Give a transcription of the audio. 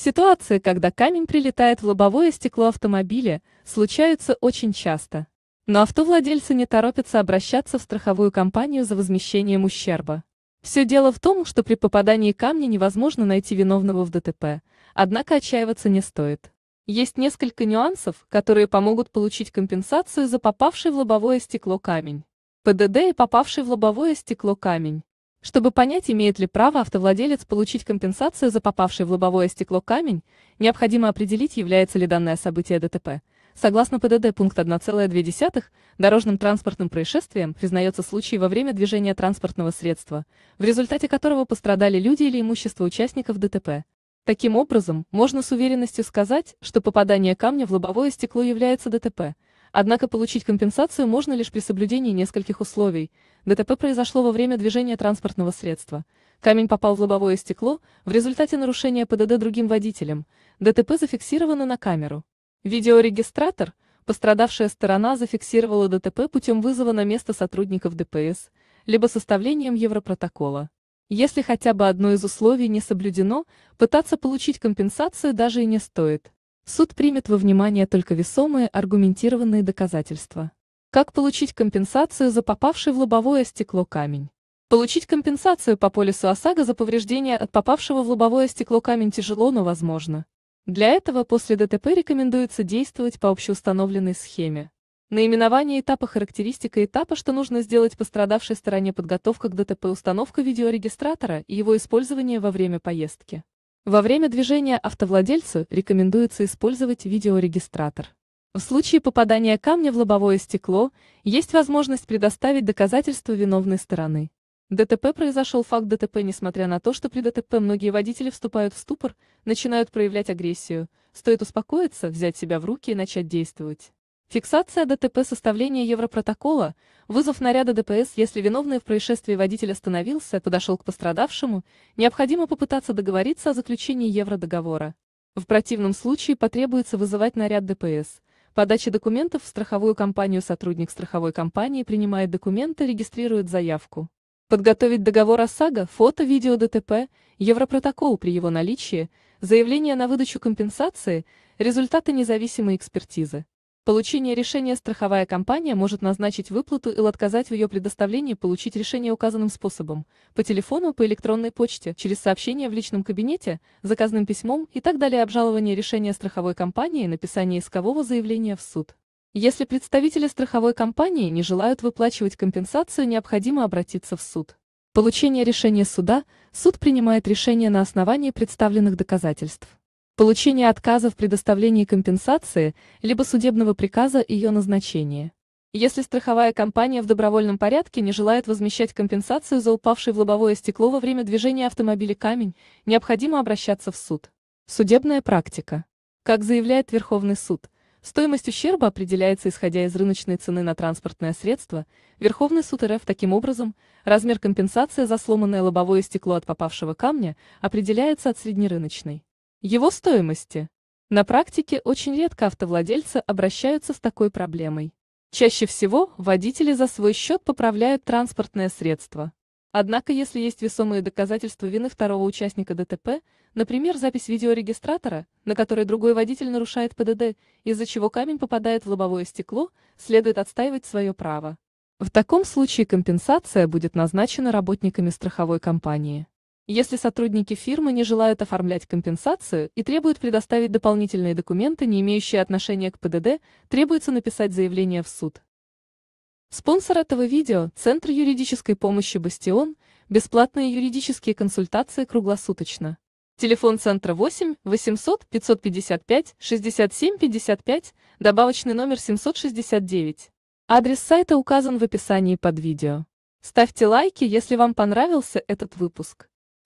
Ситуации, когда камень прилетает в лобовое стекло автомобиля, случаются очень часто. Но автовладельцы не торопятся обращаться в страховую компанию за возмещением ущерба. Все дело в том, что при попадании камня невозможно найти виновного в ДТП, однако отчаиваться не стоит. Есть несколько нюансов, которые помогут получить компенсацию за попавший в лобовое стекло камень. ПДД и попавший в лобовое стекло камень. Чтобы понять, имеет ли право автовладелец получить компенсацию за попавший в лобовое стекло камень, необходимо определить, является ли данное событие ДТП. Согласно ПДД пункт 1,2, дорожным транспортным происшествием признается случай во время движения транспортного средства, в результате которого пострадали люди или имущество участников ДТП. Таким образом, можно с уверенностью сказать, что попадание камня в лобовое стекло является ДТП – Однако получить компенсацию можно лишь при соблюдении нескольких условий. ДТП произошло во время движения транспортного средства. Камень попал в лобовое стекло в результате нарушения ПДД другим водителям, ДТП зафиксировано на камеру. Видеорегистратор, пострадавшая сторона зафиксировала ДТП путем вызова на место сотрудников ДПС, либо составлением европротокола. Если хотя бы одно из условий не соблюдено, пытаться получить компенсацию даже и не стоит. Суд примет во внимание только весомые аргументированные доказательства. Как получить компенсацию за попавший в лобовое стекло камень? Получить компенсацию по полису ОСАГО за повреждение от попавшего в лобовое стекло камень тяжело, но возможно. Для этого после ДТП рекомендуется действовать по общеустановленной схеме. Наименование этапа характеристика этапа, что нужно сделать пострадавшей стороне подготовка к ДТП, установка видеорегистратора и его использование во время поездки. Во время движения автовладельцу рекомендуется использовать видеорегистратор. В случае попадания камня в лобовое стекло есть возможность предоставить доказательства виновной стороны. ДТП произошел факт ДТП, несмотря на то, что при ДТП многие водители вступают в ступор, начинают проявлять агрессию. Стоит успокоиться, взять себя в руки и начать действовать. Фиксация ДТП составления Европротокола, вызов наряда ДПС, если виновный в происшествии водитель остановился, подошел к пострадавшему, необходимо попытаться договориться о заключении евродоговора. В противном случае потребуется вызывать наряд ДПС. Подача документов в страховую компанию сотрудник страховой компании принимает документы, регистрирует заявку. Подготовить договор ОСАГО, фото, видео ДТП, Европротокол при его наличии, заявление на выдачу компенсации, результаты независимой экспертизы получение решения страховая компания может назначить выплату или отказать в ее предоставлении получить решение указанным способом – по телефону, по электронной почте, через сообщение в личном кабинете, заказным письмом и так далее обжалование решения страховой компании и написание искового заявления в суд. Если представители страховой компании не желают выплачивать компенсацию, необходимо обратиться в суд. Получение решения суда суд принимает решение на основании представленных доказательств. Получения отказа в предоставлении компенсации либо судебного приказа ее назначения. Если страховая компания в добровольном порядке не желает возмещать компенсацию за упавшее в лобовое стекло во время движения автомобиля камень, необходимо обращаться в суд. Судебная практика. Как заявляет Верховный суд, стоимость ущерба определяется исходя из рыночной цены на транспортное средство. Верховный суд РФ таким образом, размер компенсации за сломанное лобовое стекло от попавшего камня определяется от среднерыночной его стоимости. На практике очень редко автовладельцы обращаются с такой проблемой. Чаще всего водители за свой счет поправляют транспортное средство. Однако, если есть весомые доказательства вины второго участника ДТП, например, запись видеорегистратора, на которой другой водитель нарушает ПДД, из-за чего камень попадает в лобовое стекло, следует отстаивать свое право. В таком случае компенсация будет назначена работниками страховой компании. Если сотрудники фирмы не желают оформлять компенсацию и требуют предоставить дополнительные документы, не имеющие отношения к ПДД, требуется написать заявление в суд. Спонсор этого видео – Центр юридической помощи «Бастион», бесплатные юридические консультации круглосуточно. Телефон центра 8 800 555 67 55, добавочный номер 769. Адрес сайта указан в описании под видео. Ставьте лайки, если вам понравился этот выпуск.